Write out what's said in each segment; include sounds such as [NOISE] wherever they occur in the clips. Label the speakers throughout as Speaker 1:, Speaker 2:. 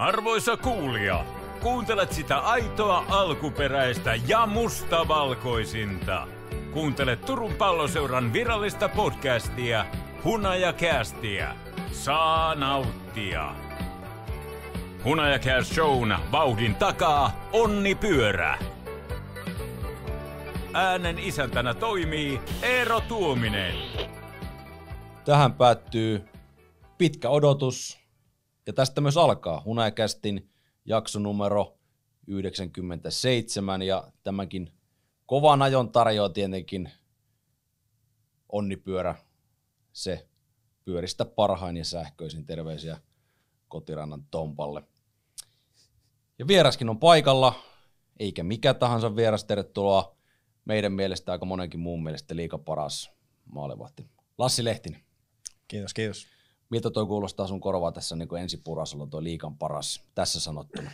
Speaker 1: Arvoisa kuulia, kuuntelet sitä aitoa alkuperäistä ja mustavalkoisinta. Kuuntele Turun palloseuran virallista podcastia Hunajakästiä. Saa nauttia. Hunajakäs shown vauhdin takaa onni pyörä. Äänen isäntänä toimii Eero Tuominen. Tähän päättyy pitkä odotus, ja tästä myös alkaa Hunajakästin jakso numero 97 ja tämänkin kovan ajon tarjoaa tietenkin onnipyörä se pyöristä parhain ja sähköisin terveisiä kotirannan Tompalle. Ja vieraskin on paikalla, eikä mikä tahansa vieras tervetuloa meidän mielestä aika monenkin muun mielestä liika paras maalevahti. Lassi Lehtinen. Kiitos, kiitos. Miltä toi kuulostaa sun korvaa tässä niin ensi purasolla toi liikan paras tässä sanottuna?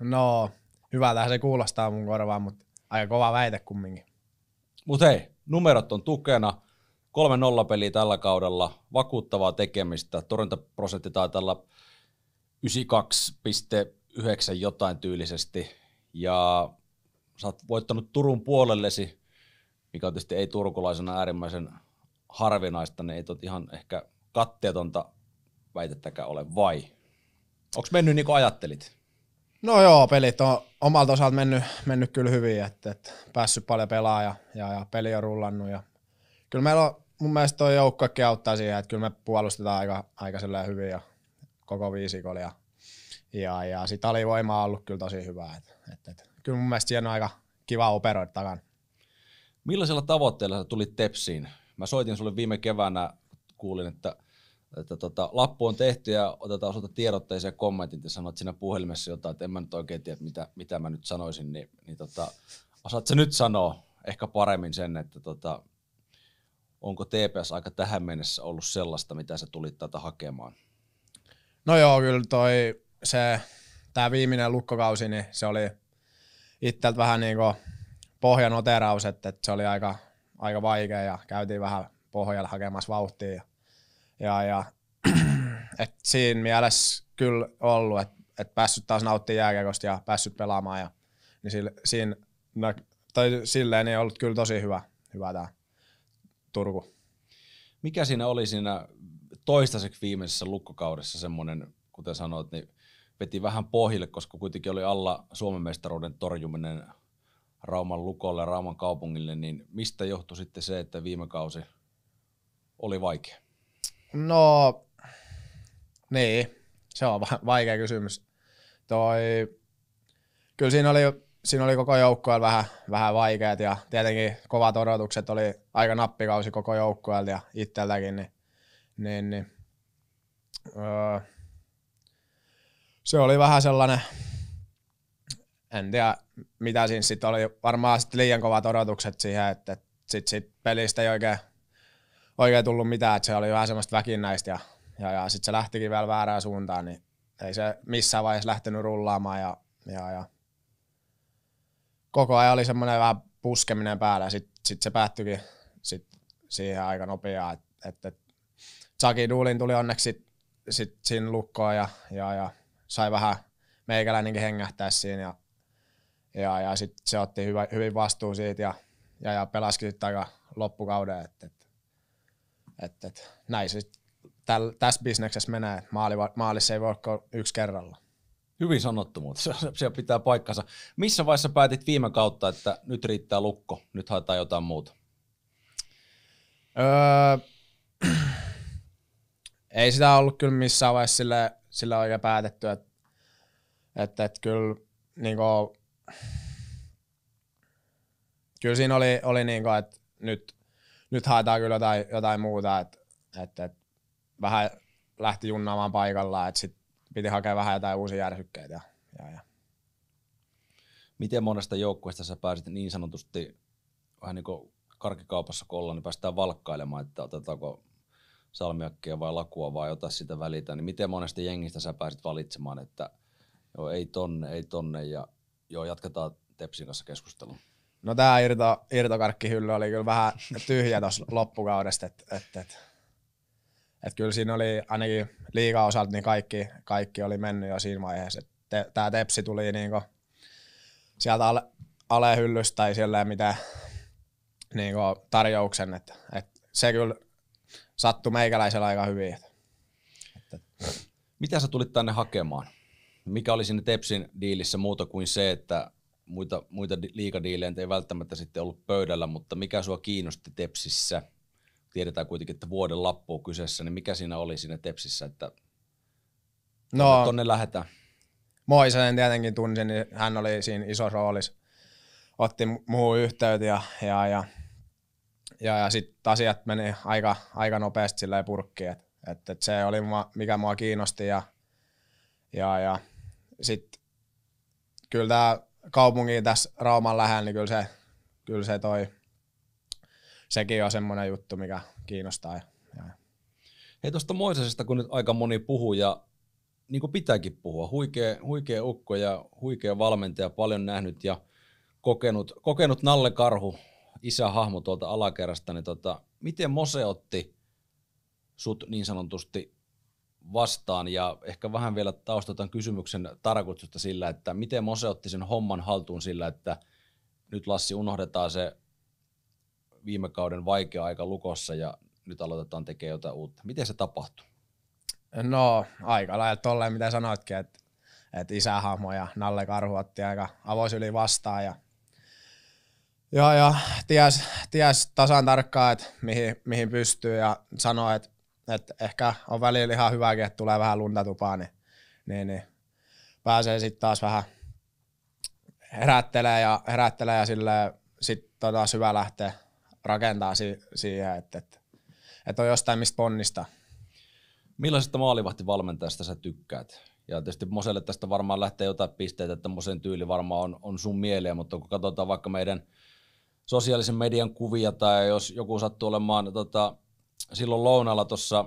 Speaker 2: No, hyvältä se kuulostaa mun korvaa, mutta aika kova väite kumminkin. Mutta hei, numerot on tukena. 3-0 peliä
Speaker 1: tällä kaudella, vakuuttavaa tekemistä. Torjuntaprosentti taitaa olla 92,9 jotain tyylisesti. Ja sä oot voittanut Turun puolellesi, mikä on tietysti ei turkulaisena äärimmäisen harvinaista, niin ei ihan ehkä katteetonta väitettäkään ole, vai? Onko mennyt
Speaker 2: niin kuin ajattelit? No joo, pelit on omalta osalta mennyt, mennyt kyllä hyvin, että et päässyt paljon pelaa ja, ja, ja, peli on rullannut. Ja. Kyllä meillä on mun mielestä tuo joukkuekin auttaa siihen, että kyllä me puolustetaan aika, aika hyvin ja koko viisikolla. Ja, ja, ja sitä oli on ollut kyllä tosi hyvää, Et, et, et. Kyllä mun mielestä siinä on aika kiva
Speaker 1: operoida takana. Millaisella tavoitteella sä tulit Tepsiin? Mä soitin sulle viime keväänä, kuulin, että että tota, lappu on tehty ja otetaan osalta tiedotteeseen kommentit ja sanot siinä puhelimessa jotain, että en mä nyt oikein tiedä, mitä, mitä mä nyt sanoisin, niin, niin tota, osaatko nyt sanoa ehkä paremmin sen, että tota, onko TPS aika tähän mennessä ollut sellaista, mitä se tuli tätä hakemaan?
Speaker 2: No joo, kyllä toi se, tämä viimeinen lukkokausi, niin se oli itseltä vähän niin kuin pohjanoteraus, että, että se oli aika, aika vaikea ja käytiin vähän pohjalla hakemassa vauhtia ja ja, ja [CLEARS THROAT] et siinä mielessä kyllä ollut, että et päässyt taas nauttimaan jääkiekosta ja päässyt pelaamaan. Ja, niin sille, siinä, no, tai silleen niin ollut kyllä tosi hyvä, hyvä tämä Turku. Mikä
Speaker 1: siinä oli siinä toistaiseksi viimeisessä lukkokaudessa semmoinen, kuten sanoit, niin veti vähän pohjille, koska kuitenkin oli alla Suomen mestaruuden torjuminen Rauman lukolle ja Rauman kaupungille, niin mistä johtui sitten se, että viime kausi oli
Speaker 2: vaikea? No, niin, se on vaikea kysymys. Toi, kyllä siinä oli, siinä oli koko joukkueella vähän, vähän vaikeat ja tietenkin kovat odotukset oli aika nappikausi koko joukkueella ja itseltäkin, niin, niin, niin öö, se oli vähän sellainen, en tiedä mitä siinä sitten oli, varmaan sit liian kovat odotukset siihen, että, että sitten sit pelistä ei oikein oikein tullut mitään, että se oli vähän semmoista väkinnäistä ja, ja, ja sitten se lähtikin vielä väärään suuntaan, niin ei se missään vaiheessa lähtenyt rullaamaan ja, ja, ja koko ajan oli semmoinen vähän puskeminen päällä ja sitten sit se päättyikin sit siihen aika nopeaa, että et, et, Saki Duulin tuli onneksi sit, sit siinä lukkoon ja, ja, ja sai vähän meikäläinenkin hengähtää siinä ja, ja, ja sitten se otti hyvä, hyvin vastuun siitä ja, ja, ja pelasikin sitten aika loppukauden, että et, et, et, näin se täl, tässä bisneksessä menee, että maali, maalissa ei voi olla yksi kerralla. Hyvin sanottu, mutta [LAUGHS] se, se pitää paikkansa. Missä vaiheessa päätit viime kautta, että nyt
Speaker 1: riittää lukko, nyt haetaan jotain muuta? Öö, [CLEARS THROAT]
Speaker 2: ei sitä ollut kyllä missään vaiheessa sille, sille oikein päätetty, että et, et kyllä niinku, kyllä siinä oli, oli niin, että nyt nyt haetaan kyllä jotain, jotain muuta, että et, et, vähän lähti junnaamaan paikallaan, että sitten piti hakea vähän jotain uusia järsykkeitä. Ja, ja, ja.
Speaker 1: Miten monesta joukkueesta sä pääsit niin sanotusti vähän niin kuin karkkikaupassa kolla, niin päästään valkkailemaan, että otetaanko salmiakkeja vai lakua vai ota sitä välitä, niin miten monesta jengistä sä pääsit valitsemaan, että joo, ei tonne, ei tonne ja joo, jatketaan Tepsin kanssa keskustelua?
Speaker 2: No tämä irto, irtokarkkihylly oli kyllä vähän tyhjä tuossa loppukaudesta. Et, et, et, et kyllä siinä oli ainakin liiga osalta niin kaikki, kaikki oli mennyt jo siinä vaiheessa. Te, tämä tepsi tuli niinku sieltä ale, alehyllystä tai siellä mitä niinku tarjouksen. Et, et se kyllä sattui meikäläisellä aika hyvin. Et, et. Mitä sä tulit tänne hakemaan?
Speaker 1: Mikä oli sinne Tepsin diilissä muuta kuin se, että muita, muita liikadiilejä ei välttämättä sitten ollut pöydällä, mutta mikä sua kiinnosti Tepsissä? Tiedetään kuitenkin, että vuoden lappu kyseessä, niin mikä siinä oli siinä Tepsissä, että no, tonne
Speaker 2: lähdetään? Moisanen tietenkin tunsin, niin hän oli siinä iso roolissa. Otti muu yhteyttä ja, ja, ja, ja, ja sitten asiat meni aika, aika nopeasti silleen purkkiin. Et, et, et se oli mua, mikä mua kiinnosti ja, ja, ja sitten kyllä tämä kaupunkiin tässä Rauman lähellä, niin kyllä se, kyllä se toi, sekin on semmoinen juttu, mikä kiinnostaa. Ja,
Speaker 1: Hei tuosta Moisesesta, kun nyt aika moni puhuu ja niin kuin pitääkin puhua, huikea, huikea ukko ja huikea valmentaja, paljon nähnyt ja kokenut, kokenut Nalle Karhu, isähahmo tuolta alakerrasta, niin tota, miten Mose otti sut niin sanotusti vastaan ja ehkä vähän vielä taustotan kysymyksen tarkoitusta sillä, että miten Mose otti sen homman haltuun sillä, että nyt Lassi unohdetaan se viime kauden vaikea aika lukossa ja nyt aloitetaan tekemään jotain uutta. Miten se tapahtui?
Speaker 2: No aika lailla tolleen, mitä sanoitkin, että, että isähahmo ja Nalle Karhu otti aika yli vastaan ja ja, ja ties, ties tasan tarkkaan, että mihin, mihin pystyy ja sanoa että että ehkä on välillä ihan hyväkin, että tulee vähän lunta tupaa, niin, niin, niin pääsee sitten taas vähän herättelee ja, herättelee ja sille sitten taas tota hyvä lähteä rakentaa si- siihen, että että että, on jostain mistä ponnista. Millaisesta maalivahtivalmentajasta sä tykkäät? Ja tietysti Moselle
Speaker 1: tästä varmaan lähtee jotain pisteitä, että Mosen tyyli varmaan on, on sun mieleen, mutta kun katsotaan vaikka meidän sosiaalisen median kuvia tai jos joku sattuu olemaan tota, silloin lounalla tuossa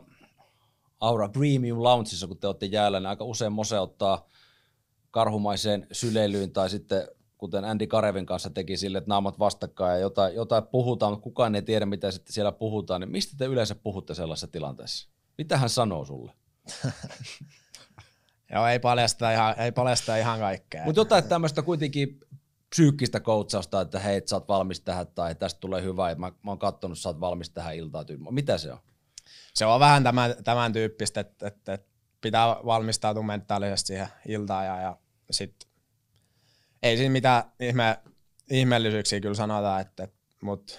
Speaker 1: Aura Premium Loungeissa, kun te olette jäällä, niin aika usein Mose ottaa karhumaiseen syleilyyn tai sitten kuten Andy Karevin kanssa teki sille, että naamat vastakkain ja jotain, jotain puhutaan, mutta kukaan ei tiedä, mitä sitten siellä puhutaan. Niin mistä te yleensä puhutte sellaisessa tilanteessa? Mitä hän sanoo sulle? [LAUGHS] Joo, ei paljasta ihan, ei paljasta ihan kaikkea. Mutta jotain tämmöistä kuitenkin psyykkistä koutsausta, että hei, sä oot valmis tähän tai tästä tulee hyvä, mä, mä oon katsonut, sä oot valmis tähän iltaan. Mitä se on?
Speaker 2: Se on vähän tämän, tämän tyyppistä, että, että, että pitää valmistautua mentaalisesti siihen iltaan ja, ja sitten ei siinä mitään ihme, ihmeellisyyksiä kyllä sanota, että, mutta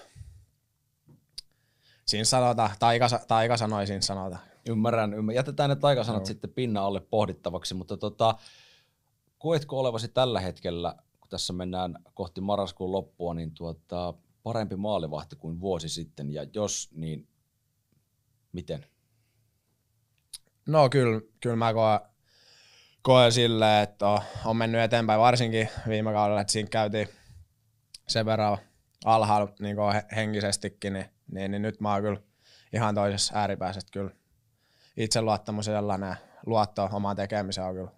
Speaker 2: siinä sanota, taika,
Speaker 1: sanoi siinä sanota. Ymmärrän, ymmärrän. Jätetään ne taikasanat no. sitten pinnan alle pohdittavaksi, mutta tota, koetko olevasi tällä hetkellä tässä mennään kohti marraskuun loppua, niin tuota, parempi maalivahti kuin vuosi sitten, ja jos, niin
Speaker 2: miten? No kyllä, kyllä mä koen, koen silleen, että on, mennyt eteenpäin, varsinkin viime kaudella, että siinä käytiin sen verran alhaalla niin henkisestikin, niin, niin, niin, nyt mä oon kyllä ihan toisessa ääripäässä, että kyllä itseluottamus ja luotto omaan tekemiseen on kyllä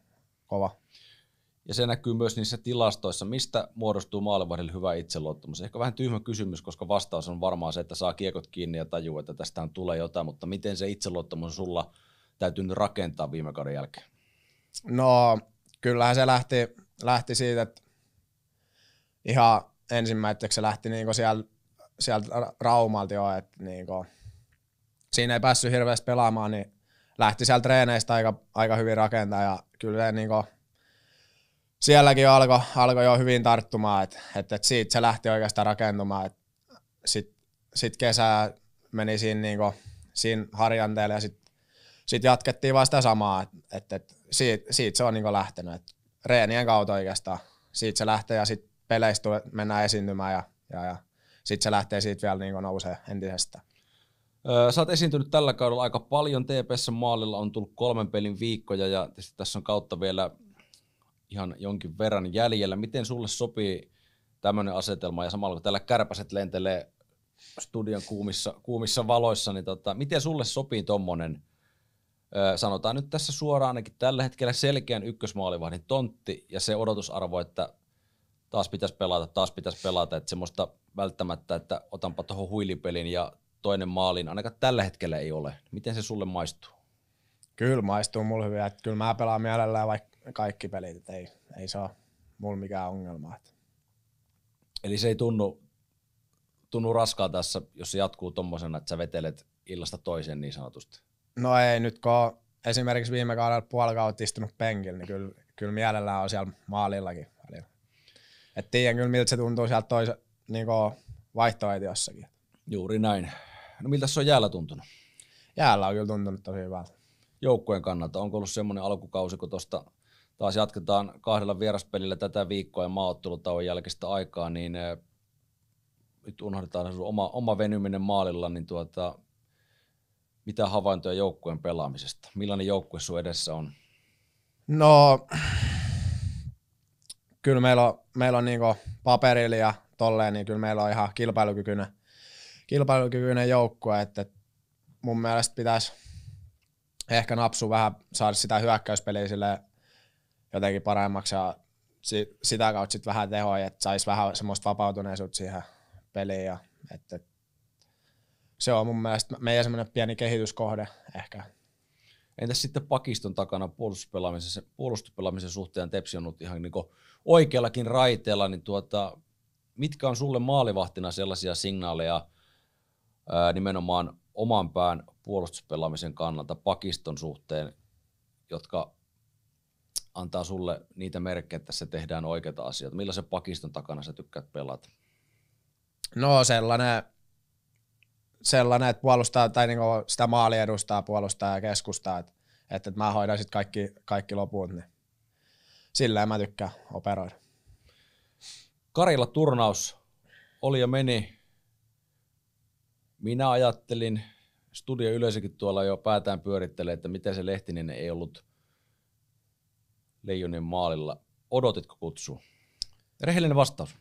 Speaker 2: kova.
Speaker 1: Ja se näkyy myös niissä tilastoissa, mistä muodostuu maalivahdille hyvä itseluottamus. Ehkä vähän tyhmä kysymys, koska vastaus on varmaan se, että saa kiekot kiinni ja tajuu, että tästähän tulee jotain, mutta miten se itseluottamus sulla täytyy nyt rakentaa viime kauden jälkeen?
Speaker 2: No, kyllähän se lähti, lähti siitä, että ihan ensimmäiseksi se lähti niinku siellä, raumalti Raumalta jo, että niinku, siinä ei päässyt hirveästi pelaamaan, niin lähti sieltä treeneistä aika, aika hyvin rakentaa ja kyllä se niinku, sielläkin alkoi alko jo hyvin tarttumaan, että et, et siitä se lähti oikeastaan rakentumaan. Sitten sit kesä meni siinä, niinku, siinä harjanteella ja sitten sit jatkettiin vaan sitä samaa, että et, et siitä, siitä se on niinku lähtenyt. Et reenien kautta oikeastaan siitä se lähtee ja sitten peleistä mennään esiintymään ja, ja, ja sitten se lähtee siitä vielä niin nousee entisestä.
Speaker 1: Sä oot esiintynyt tällä kaudella aika paljon. TPS-maalilla on tullut kolmen pelin viikkoja ja tässä on kautta vielä ihan jonkin verran jäljellä. Miten sulle sopii tämmöinen asetelma ja samalla kun täällä kärpäset lentelee studion kuumissa, kuumissa valoissa, niin tota, miten sulle sopii tommonen, ö, sanotaan nyt tässä suoraan ainakin tällä hetkellä selkeän ykkösmaalivahdin tontti ja se odotusarvo, että taas pitäisi pelata, taas pitäisi pelata, että semmoista välttämättä, että otanpa tuohon huilipelin ja toinen maaliin, ainakaan tällä hetkellä ei ole.
Speaker 2: Miten se sulle maistuu? Kyllä maistuu mulle hyvin, että kyllä mä pelaan mielellään vaikka kaikki pelit, että ei, ei saa mulla mikään ongelma. Että. Eli se ei tunnu,
Speaker 1: tunnu raskaa tässä, jos se jatkuu tommosena, että sä vetelet illasta toiseen niin
Speaker 2: sanotusti? No ei nyt, kun esimerkiksi viime kaudella puoli kautta istunut penkillä, niin kyllä, kyllä mielellään on siellä maalillakin välillä. Et tiedän kyllä, miltä se tuntuu sieltä toisen niin vaihtoehtossakin. Juuri näin. No miltä se on jäällä tuntunut?
Speaker 1: Jäällä on kyllä tuntunut tosi hyvältä. Joukkueen kannalta, onko ollut semmoinen alkukausi, kun tuosta taas jatketaan kahdella vieraspelillä tätä viikkoa ja maaottelutauon jälkeistä aikaa, niin eh, nyt unohdetaan sun oma, oma venyminen maalilla, niin tuota, mitä havaintoja joukkueen pelaamisesta? Millainen joukkue sun edessä on?
Speaker 2: No, kyllä meillä on, meillä on niin paperilla ja tolleen, niin kyllä meillä on ihan kilpailukykyinen, kilpailukykyinen joukkue, että mun mielestä pitäisi ehkä napsu vähän saada sitä hyökkäyspeliä jotenkin paremmaksi ja sitä kautta sit vähän tehoa, että saisi vähän semmoista vapautuneisuutta siihen peliin. Ja, että, se on mun mielestä meidän semmoinen pieni kehityskohde ehkä.
Speaker 1: Entäs sitten pakiston takana puolustuspelaamisen, puolustuspelaamisen suhteen Tepsi on ollut ihan niin oikeallakin raiteella, niin tuota, mitkä on sulle maalivahtina sellaisia signaaleja ää, nimenomaan oman pään puolustuspelaamisen kannalta pakiston suhteen, jotka antaa sulle niitä merkkejä, että se tehdään oikeita asioita? Millä se pakiston takana sä tykkäät pelata?
Speaker 2: No sellainen, sellainen että puolustaa tai niinku sitä maali edustaa, puolustaa ja keskustaa, että, että mä hoidan sitten kaikki, kaikki loput, niin sillä mä tykkään operoida. Karilla turnaus
Speaker 1: oli ja meni. Minä ajattelin, studio yleensäkin tuolla jo päätään pyörittelee, että miten se Lehtinen ei ollut – Leijonien maalilla. Odotitko kutsua?
Speaker 2: Rehellinen vastaus.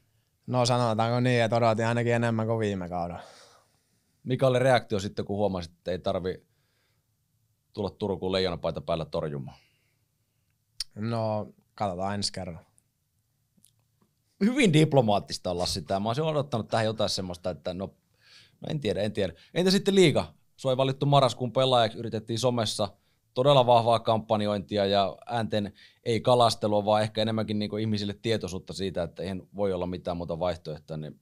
Speaker 2: No sanotaanko niin, että
Speaker 1: odotin ainakin enemmän kuin viime kaudella. Mikä oli reaktio sitten, kun huomasit, että ei tarvi tulla Turkuun leijonapaita päällä torjumaan? No, katsotaan ensi kerran. Hyvin diplomaattista olla sitä. Mä olisin odottanut tähän jotain semmoista, että no, no en tiedä, en tiedä. Entä sitten liiga? Sua ei valittu marraskuun pelaajaksi, yritettiin somessa – todella vahvaa kampanjointia ja äänten ei kalastelua, vaan ehkä enemmänkin niin ihmisille tietoisuutta siitä, että eihän voi olla mitään muuta vaihtoehtoa, niin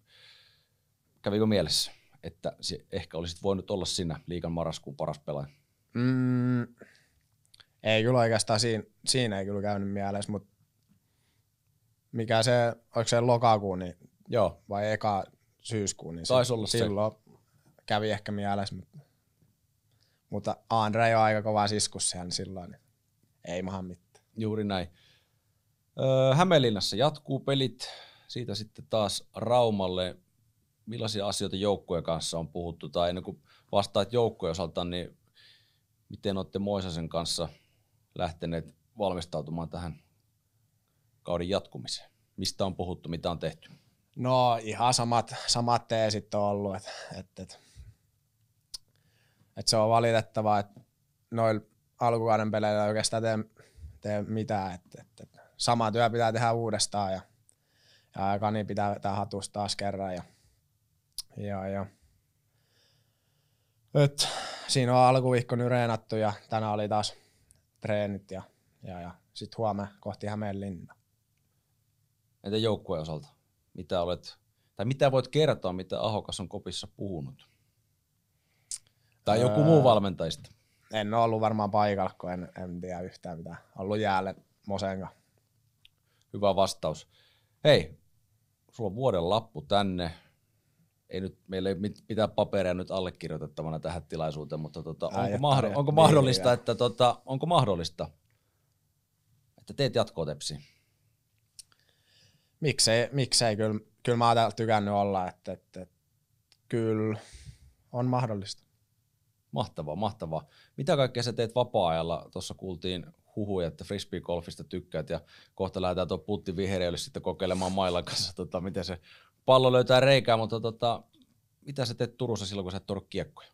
Speaker 1: kävikö mielessä, että se ehkä olisit voinut olla sinä liikan marraskuun paras pelaaja?
Speaker 2: Mm, ei kyllä oikeastaan siinä, siinä ei kyllä käynyt mielessä, mutta mikä se, oliko se lokakuun niin Joo. vai eka syyskuun, niin se, olla silloin se. kävi ehkä mielessä, mutta mutta Andre on aika kova siskus siellä niin silloin, niin ei maha mitään. Juuri näin.
Speaker 1: Hämeenlinnassa jatkuu pelit, siitä sitten taas Raumalle. Millaisia asioita joukkueen kanssa on puhuttu, tai ennen kuin vastaat joukkueen osalta, niin miten olette Moisasen kanssa lähteneet valmistautumaan tähän kauden jatkumiseen? Mistä on puhuttu, mitä on tehty?
Speaker 2: No ihan samat, samat teesit on ollut, että et, et et se on valitettavaa, että noilla alkukauden peleillä ei oikeastaan tee, tee mitään. Et, et, et, sama työ pitää tehdä uudestaan ja, ja Kani pitää vetää hatusta taas kerran. Ja, ja, ja. Et, siinä on alkuviikko nyreenattu ja tänään oli taas treenit ja, ja, ja sitten huomenna kohti Hämeenlinna.
Speaker 1: Entä joukkueen osalta? Mitä olet, tai mitä voit
Speaker 2: kertoa, mitä Ahokas on kopissa puhunut? Tai joku öö, muu valmentajista? En ole ollut varmaan paikalla, kun en, en tiedä yhtään mitään. Ollut jäälle Mosenka.
Speaker 1: Hyvä vastaus. Hei, sulla on vuoden lappu tänne. Ei nyt, meillä ei mit, mitään paperia nyt allekirjoitettavana tähän tilaisuuteen, mutta tota, Ää, onko, mahdoll, onko, niin mahdollista, niin, että, tota, onko mahdollista, että teet jatkotepsi?
Speaker 2: Miksei, miksei kyllä, kyllä mä oon tykännyt olla, että, että, että kyllä on mahdollista. Mahtavaa, mahtavaa.
Speaker 1: Mitä kaikkea sä teet vapaa-ajalla? Tuossa kuultiin huhuja, että golfista tykkäät ja kohta lähdetään tuo putti vihreälle sitten kokeilemaan mailan kanssa, tota, miten se pallo löytää reikää, mutta tota, mitä sä teet Turussa silloin, kun sä et
Speaker 2: kiekkoja?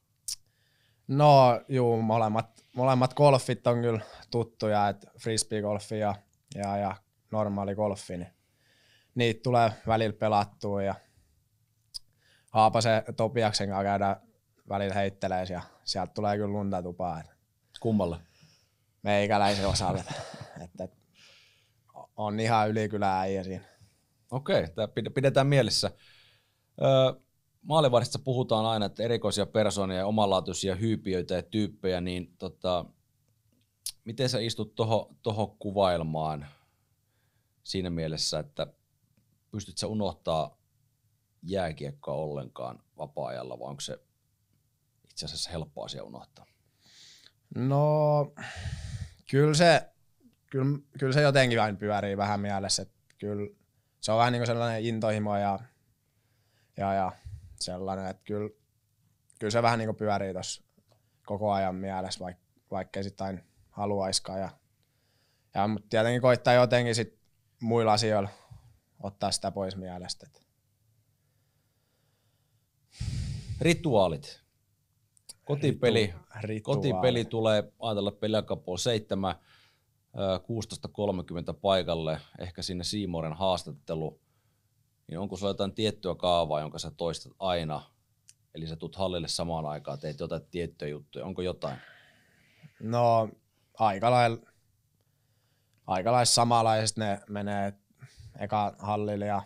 Speaker 2: No juu, molemmat, molemmat golfit on kyllä tuttuja, että frisbee-golfi ja, ja, ja normaali golfi, niin niitä tulee välillä pelattua ja Haapasen Topiaksen kanssa käydään välillä heittelee ja sieltä tulee kyllä lunta tupaa. Kummalle? Meikäläisen osalle. [LAUGHS] että, on ihan yli kyllä äijä siinä. Okei, okay, pidetään mielessä.
Speaker 1: Öö, maalivahdista puhutaan aina, että erikoisia persoonia ja omanlaatuisia hyypiöitä ja tyyppejä, niin tota, miten sä istut tuohon toho kuvailmaan siinä mielessä, että pystyt sä unohtaa jääkiekkoa ollenkaan vapaa-ajalla, vai onko se itse asiassa helppo asia unohtaa?
Speaker 2: No, kyllä se, kyllä, kyllä se jotenkin vain pyörii vähän mielessä, että kyllä se on vähän niin kuin sellainen intohimo ja, ja, ja sellainen, että kyllä, kyllä se vähän niin kuin pyörii tuossa koko ajan mielessä, vaikka, ei sitten haluaiskaan. Ja, ja, mutta tietenkin koittaa jotenkin sit muilla asioilla ottaa sitä pois mielestä. Rituaalit. Kotipeli, Ritu, kotipeli
Speaker 1: tulee ajatella peliakapoa 7, 16.30 paikalle, ehkä sinne Siimoren haastattelu, niin onko sulla jotain tiettyä kaavaa, jonka sä toistat aina, eli sä tulet hallille samaan aikaan, teet jotain tiettyä juttuja, onko jotain?
Speaker 2: No aika lailla, aika lailla samanlaiset ne menee eka hallille ja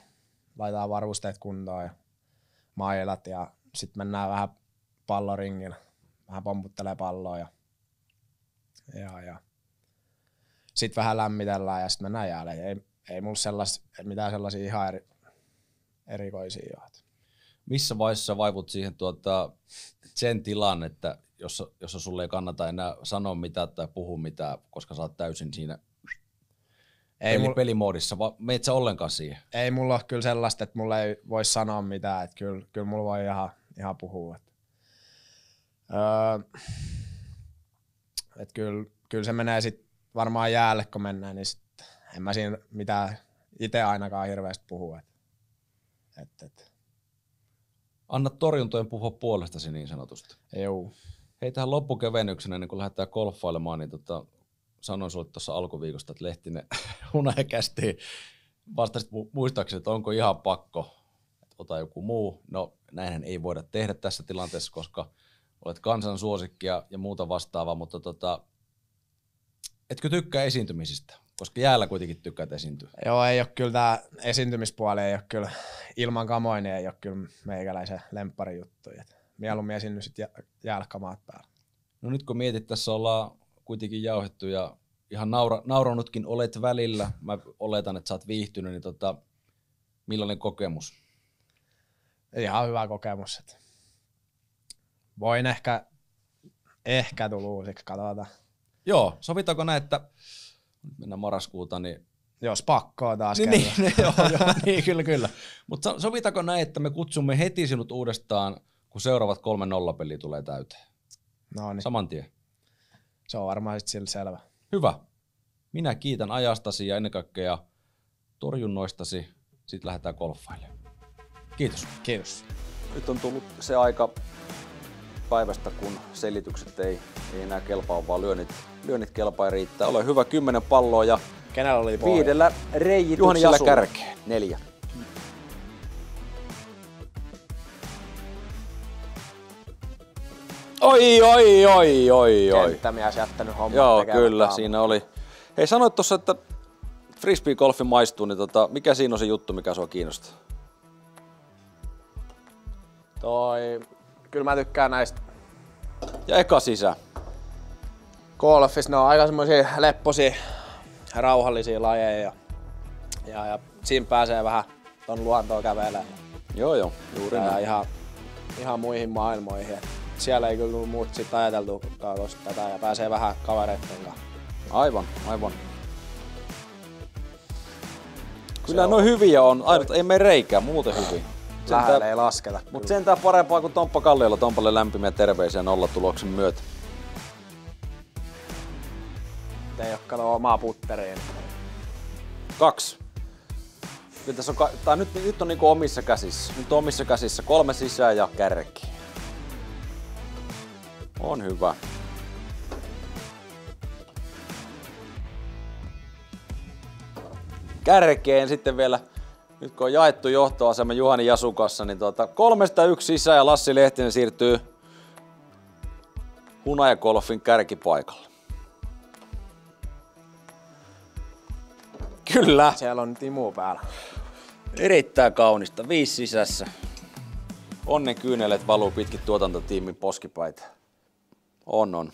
Speaker 2: laitetaan varusteet kuntoon ja mailat ja sitten mennään vähän palloringilla vähän pomputtelee palloa ja, ja, ja. sitten vähän lämmitellään ja sitten mennään jäälle. Ei, ei mulla sellaista, mitään sellaisia ihan eri, erikoisia jo.
Speaker 1: Missä vaiheessa vaivut siihen tuota, sen tilan, että jos jos sulle ei kannata enää sanoa mitään tai puhua mitään, koska sä oot täysin siinä ei mulla,
Speaker 2: pelimoodissa, vaan meet sä ollenkaan siihen? Ei mulla ole kyllä sellaista, että mulla ei voi sanoa mitään, että kyllä, kyllä mulla voi ihan, ihan puhua. Öö, et kyllä, kyllä se menee sitten varmaan jäälle, kun mennään, niin sit en mä siinä mitään itse ainakaan hirveästi puhu. Et, et, et.
Speaker 1: Anna torjuntojen puhua puolestasi niin sanotusti. Joo. Hei tähän loppukevennyksenä, niin kun lähdetään golfailemaan, niin tota, sanoin sulle tuossa alkuviikosta, että Lehtinen [LAUGHS] unahekästi vastasit muistaakseni, että onko ihan pakko, että ota joku muu. No näinhän ei voida tehdä tässä tilanteessa, koska olet kansan suosikkia ja muuta vastaavaa, mutta tota, etkö tykkää esiintymisistä? Koska jäällä kuitenkin tykkäät esiintyä.
Speaker 2: Joo, ei ole kyllä tämä esiintymispuoli, ei ole kyllä ilman kamoinen, niin ei ole kyllä meikäläisen lemppari juttu. Mieluummin esiinny sitten jäällä kamaat päällä. No nyt kun
Speaker 1: mietit, tässä ollaan kuitenkin jauhettu ja ihan naura, nauranutkin olet välillä. Mä oletan, että sä oot viihtynyt, niin tota, millainen kokemus? Ihan hyvä kokemus. Että voin ehkä, ehkä tulla uusiksi, katsota. Joo, sovitaanko näin, että nyt mennään marraskuuta, niin... Jos pakkoa taas niin, niin, niin, joo, joo, [LAUGHS] niin, kyllä, kyllä. Mutta sovitaanko näin, että me kutsumme heti sinut uudestaan, kun seuraavat kolme nollapeliä tulee täyteen? No niin. Saman tien.
Speaker 2: Se on varmaan sitten sillä selvä.
Speaker 1: Hyvä. Minä kiitän ajastasi ja ennen kaikkea torjunnoistasi. Sitten lähdetään golfaille. Kiitos. Kiitos. Nyt on tullut se aika, päivästä, kun selitykset ei, ei enää kelpaa, vaan lyönnit, lyönnit kelpaa ja riittää. Ole hyvä, kymmenen palloa ja Kenellä oli viidellä reijityksellä kärkeen. Neljä. Oi, oi, oi, oi, oi.
Speaker 2: Kenttämies jättänyt hommat Joo, kyllä, siinä
Speaker 1: oli. Hei, sanoit tuossa, että frisbee-golfi maistuu, niin tota, mikä siinä on se juttu, mikä sua kiinnostaa?
Speaker 2: Toi kyllä mä tykkään näistä. Ja eka sisä. Golfis, ne on aika semmoisia lepposia, rauhallisia lajeja ja, ja, ja siinä pääsee vähän ton luontoa kävelemään. Joo joo, juuri ja näin. Ihan, ihan muihin maailmoihin. siellä ei kyllä muut sit ajateltukaan tätä ja pääsee vähän kavereitten kanssa. Aivan, aivan.
Speaker 1: Kyllä no hyviä on, ainut ei mene reikää, muuten hyviä. Lähelle ei lasketa. Mutta sentään parempaa kuin Tomppa Kalliolla. Tompalle lämpimiä terveisiä nollatuloksen myötä.
Speaker 2: Ei ole omaa puttereen.
Speaker 1: Kaksi. Nyt, tässä on, tai nyt, nyt on niinku omissa käsissä. Nyt on omissa käsissä kolme sisään ja kärki. On hyvä. Kärkeen sitten vielä nyt kun on jaettu johtoasema Juhani Jasukassa, niin tuota, kolmesta yksi sisään ja Lassi Lehtinen siirtyy Hunajakolfin kärkipaikalle. Kyllä. Siellä on Timu päällä. Erittäin kaunista. Viisi sisässä. Onnen kyynelet valuu pitkin tuotantotiimin poskipäitä. On on.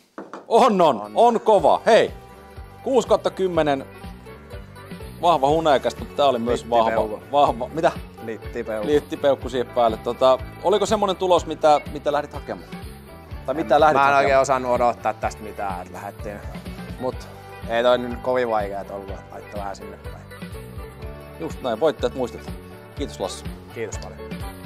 Speaker 1: On on. On, on kova. Hei. 6 10 vahva hunaikas, mutta tämä oli myös vahva, vahva.
Speaker 2: Mitä? Littipeukku.
Speaker 1: Littipeukku siihen päälle. Tota, oliko semmoinen tulos, mitä, mitä lähdit hakemaan? Tai mitä en, lähdit Mä en hakemaan? oikein osannut odottaa tästä mitään, että lähdettiin. Mut ei toi nyt kovin vaikea ollut, laittaa vähän sinne päin. Just näin, voittajat muistetaan. Kiitos Lassi. Kiitos paljon.